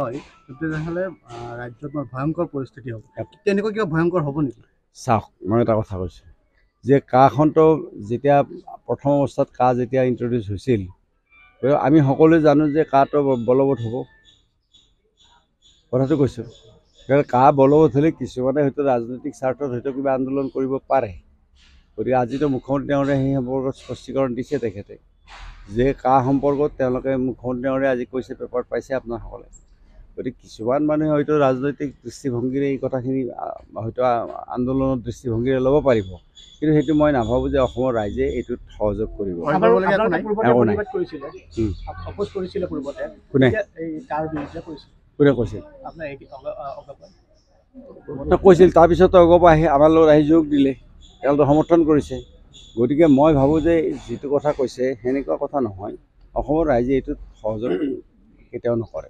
হয় তেনেহ'লে ৰাজ্যত ভয়ংকৰ পৰিস্থিতি হ'ব তেনেকুৱা কিবা ভয়ংকৰ হ'ব নেকি চাওক মই এটা কথা কৈছোঁ যে কাহখনটো যেতিয়া প্ৰথম অৱস্থাত কা যেতিয়া ইণ্ট্ৰডিউচ হৈছিল আমি সকলোৱে জানো যে কাটো বলবৎ হ'ব কথাটো কৈছোঁ কা কাহ বলবৎ হ'লে কিছুমানে হয়তো ৰাজনৈতিক স্বাৰ্থত হয়তো কিবা আন্দোলন কৰিব পাৰে গতিকে আজিতো মুখ্যমন্ত্ৰী তেওঁৰে সেই সম্পৰ্কত স্পষ্টীকৰণ দিছে তেখেতে যে কা সম্পৰ্কত তেওঁলোকে মুখ্যমন্ত্ৰী তেওঁৰে আজি কৈছে পেপাৰত পাইছে আপোনাৰসকলে গতিকে কিছুমান মানুহে হয়তো ৰাজনৈতিক দৃষ্টিভংগীৰে এই কথাখিনি হয়তো আন্দোলনৰ দৃষ্টিভংগীৰে ল'ব পাৰিব কিন্তু সেইটো মই নাভাবোঁ যে অসমৰ ৰাইজে এইটোত সহযোগ কৰিব কৈছিল তাৰপিছত অগপা আহি আমাৰ লগত আহি যোগ দিলে তেওঁলোকে সমৰ্থন কৰিছে গতিকে মই ভাবোঁ যে যিটো কথা কৈছে সেনেকুৱা কথা নহয় অসমৰ ৰাইজে এইটোত সহযোগ কেতিয়াও নকৰে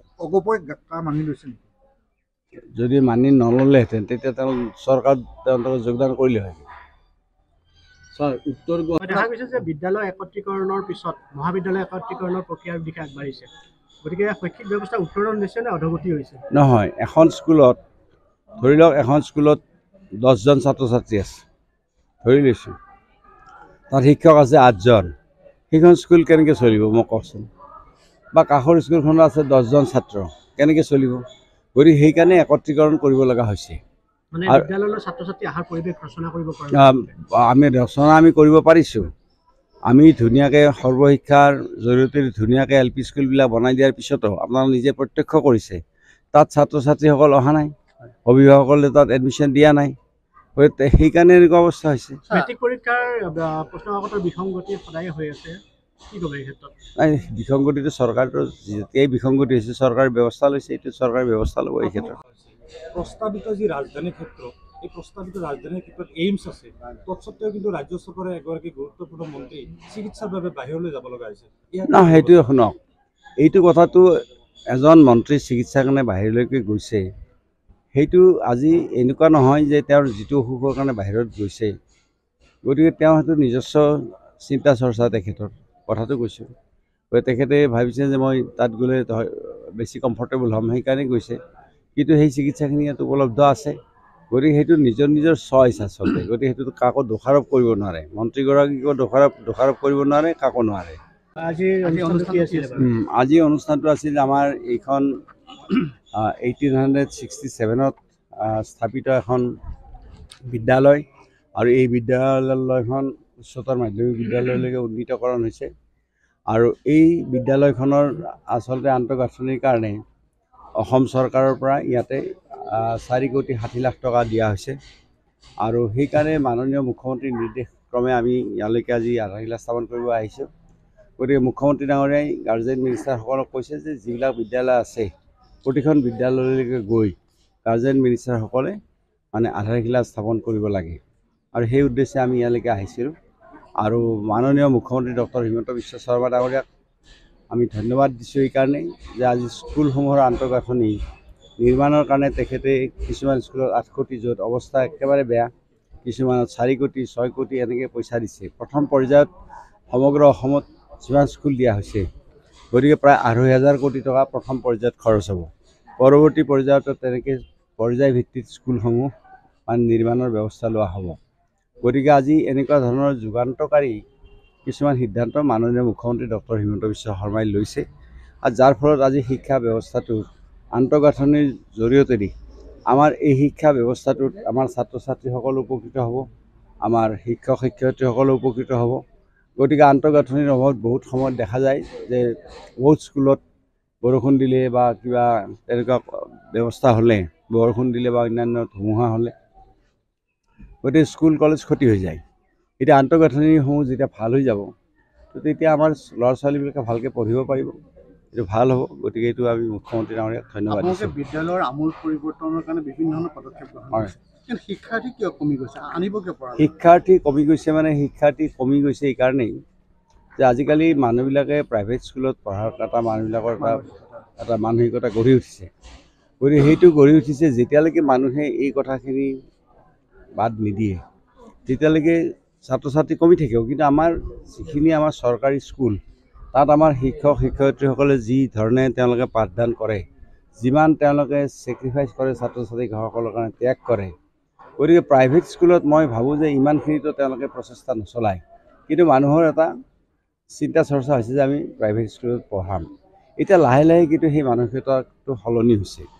যদি মানি নললেহেঁতেন তেতিয়া তেওঁ চৰকাৰ তেওঁলোকে যোগদান কৰিলে হয় নহয় এখন স্কুলত ধৰি লওক এখন স্কুলত দহজন ছাত্ৰ ছাত্ৰী আছে ধৰি লৈছোঁ তাত শিক্ষক আছে আঠজন সেইখন স্কুল কেনেকৈ চলিব মই কওকচোন বা কাষৰ স্কুলখনত আছে দহজন ছাত্ৰ কেনেকৈ চলিব গতিকে সেইকাৰণে একত্ৰীকৰণ কৰিব লগা হৈছে আমি ৰচনা আমি কৰিব পাৰিছোঁ আমি ধুনীয়াকৈ সৰ্বশিক্ষাৰ জৰিয়তে ধুনীয়াকৈ এল পি স্কুলবিলাক বনাই দিয়াৰ পিছতো আপোনালোকে নিজে প্ৰত্যক্ষ কৰিছে তাত ছাত্ৰ ছাত্ৰীসকল অহা নাই অভিভাৱকসকলে তাত এডমিশ্যন দিয়া নাই সেইকাৰণে এনেকুৱা অৱস্থা হৈছে নাই বিসংগতিটো চৰকাৰটো যেতিয়াই বিসংগতি হৈছে চৰকাৰে ব্যৱস্থা লৈছে এইটো চৰকাৰে ব্যৱস্থা ল'ব এই ক্ষেত্ৰত প্ৰস্তাৱিত যি ৰাজধানী ক্ষেত্ৰ এই প্ৰস্তাৱিত ৰাজধানীৰ ক্ষেত্ৰত এইমছ আছে তৎসত্বেও কিন্তু ৰাজ্য চৰকাৰে এগৰাকী গুৰুত্বপূৰ্ণ মন্ত্ৰী চিকিৎসাৰ বাবে বাহিৰলৈ যাব লগা হৈছে না সেইটোৱে শুনক এইটো কথাটো এজন মন্ত্ৰী চিকিৎসাৰ কাৰণে বাহিৰলৈকে গৈছে সেইটো আজি এনেকুৱা নহয় যে তেওঁৰ যিটো অসুখৰ কাৰণে বাহিৰত গৈছে গতিকে তেওঁ সেইটো নিজস্ব চিন্তা চৰ্চা তেখেতৰ কথাটো কৈছোঁ গতিকে তেখেতে ভাবিছে যে মই তাত গ'লে বেছি কমফৰ্টেবল হ'ম সেইকাৰণে গৈছে কিন্তু সেই চিকিৎসাখিনি ইয়াত উপলব্ধ আছে গতিকে সেইটো নিজৰ নিজৰ চইচ আচলতে গতিকে সেইটোত কাকো দোষাৰোপ কৰিব নোৱাৰে মন্ত্ৰীগৰাকীকো দোষাৰোপ দোষাৰোপ কৰিব নোৱাৰে কাকো নোৱাৰে আজি অনুষ্ঠানটো আছিল আমাৰ এইখন এইটিন হাণ্ড্ৰেড ছিক্সটি ছেভেনত স্থাপিত এখন বিদ্যালয় আৰু এই বিদ্যালয়খন উচ্চতৰ মাধ্যমিক বিদ্যালয়লৈকে উন্নীতকৰণ হৈছে আৰু এই বিদ্যালয়খনৰ আচলতে আন্তঃগাঁথনিৰ কাৰণে অসম চৰকাৰৰ পৰা ইয়াতে চাৰি কোটি ষাঠি লাখ টকা দিয়া হৈছে আৰু সেইকাৰণে মাননীয় মুখ্যমন্ত্ৰীৰ নিৰ্দেশ ক্ৰমে আমি ইয়ালৈকে আজি আধাৰশিলা স্থাপন কৰিব আহিছোঁ গতিকে মুখ্যমন্ত্ৰী ডাঙৰীয়াই গাৰ্জেন মিনিষ্টাৰসকলক কৈছে যে যিবিলাক বিদ্যালয় আছে প্ৰতিখন বিদ্যালয়লৈকে গৈ গাৰ্জেন মিনিষ্টাৰসকলে মানে আধাৰশিলা স্থাপন কৰিব লাগে আৰু সেই উদ্দেশ্যে আমি ইয়ালৈকে আহিছিলোঁ আৰু মাননীয় মুখ্যমন্ত্ৰী ডক্টৰ হিমন্ত বিশ্ব শৰ্মা ডাঙৰীয়াক আমি ধন্যবাদ দিছোঁ এইকাৰণেই যে আজি স্কুলসমূহৰ আন্তঃগাঁথনি নিৰ্মাণৰ কাৰণে তেখেতে কিছুমান স্কুলত আঠ কোটি য'ত অৱস্থা একেবাৰে বেয়া কিছুমানত চাৰি কোটি ছয় কোটি এনেকৈ পইচা দিছে প্ৰথম পৰ্যায়ত সমগ্ৰ অসমত যিমান স্কুল দিয়া হৈছে গতিকে প্ৰায় আঢ়ৈ হাজাৰ কোটি টকা প্ৰথম পৰ্যায়ত খৰচ হ'ব পৰৱৰ্তী পৰ্যায়তো তেনেকৈ পৰ্যায়ভিত্তিত স্কুলসমূহ মানে নিৰ্মাণৰ ব্যৱস্থা লোৱা হ'ব গতিকে আজি এনেকুৱা ধৰণৰ যুগান্তকাৰী কিছুমান সিদ্ধান্ত মাননীয় মুখ্যমন্ত্ৰী ডক্টৰ হিমন্ত বিশ্ব শৰ্মাই লৈছে আৰু যাৰ ফলত আজি শিক্ষা ব্যৱস্থাটো আন্তঃগাঁথনিৰ জৰিয়তেদি আমাৰ এই শিক্ষা ব্যৱস্থাটোত আমাৰ ছাত্ৰ ছাত্ৰীসকল উপকৃত হ'ব আমাৰ শিক্ষক শিক্ষয়িত্ৰীসকলো উপকৃত হ'ব গতিকে আন্তঃগাঁথনিৰ অভাৱত বহুত সময়ত দেখা যায় যে বহুত স্কুলত বৰষুণ দিলে বা কিবা তেনেকুৱা ব্যৱস্থা হ'লে বৰষুণ দিলে বা অন্যান্য ধুমুহা হ'লে গতিকে স্কুল কলেজ ক্ষতি হৈ যায় এতিয়া আন্তঃগাঁথনিসমূহ যেতিয়া ভাল হৈ যাব তেতিয়া আমাৰ ল'ৰা ছোৱালীবিলাকে ভালকৈ পঢ়িব পাৰিব এইটো ভাল হ'ব গতিকে এইটো আমি মুখ্যমন্ত্ৰী ডাঙৰীয়াক ধন্যবাদ বিদ্যালয়ৰ আমূল পৰিৱৰ্তনৰ কাৰণে বিভিন্ন ধৰণৰ পদক্ষেপ গ্ৰহণ শিক্ষাৰ্থী কিয় কমি গৈছে আনিব পৰা শিক্ষাৰ্থী কমি গৈছে মানে শিক্ষাৰ্থী কমি গৈছে এইকাৰণেই যে আজিকালি মানুহবিলাকে প্ৰাইভেট স্কুলত পঢ়াৰ এটা মানুহবিলাকৰ এটা এটা মানসিকতা গঢ়ি উঠিছে গতিকে সেইটো গঢ়ি উঠিছে যেতিয়ালৈকে মানুহে এই কথাখিনি বাদ নিদিয়ে তেতিয়ালৈকে ছাত্ৰ ছাত্ৰী কমি থাকিব কিন্তু আমাৰ যিখিনি আমাৰ চৰকাৰী স্কুল তাত আমাৰ শিক্ষক শিক্ষয়িত্ৰীসকলে যি ধৰণে তেওঁলোকে পাঠদান কৰে যিমান তেওঁলোকে ছেক্ৰিফাইচ কৰে ছাত্ৰ ছাত্ৰীসকলৰ কাৰণে ত্যাগ কৰে গতিকে প্ৰাইভেট স্কুলত মই ভাবোঁ যে ইমানখিনিতো তেওঁলোকে প্ৰচেষ্টা নচলায় কিন্তু মানুহৰ এটা চিন্তা চৰ্চা হৈছে যে আমি প্ৰাইভেট স্কুলত পঢ়াম এতিয়া লাহে লাহে কিন্তু সেই মানসিকতাটো সলনি হৈছে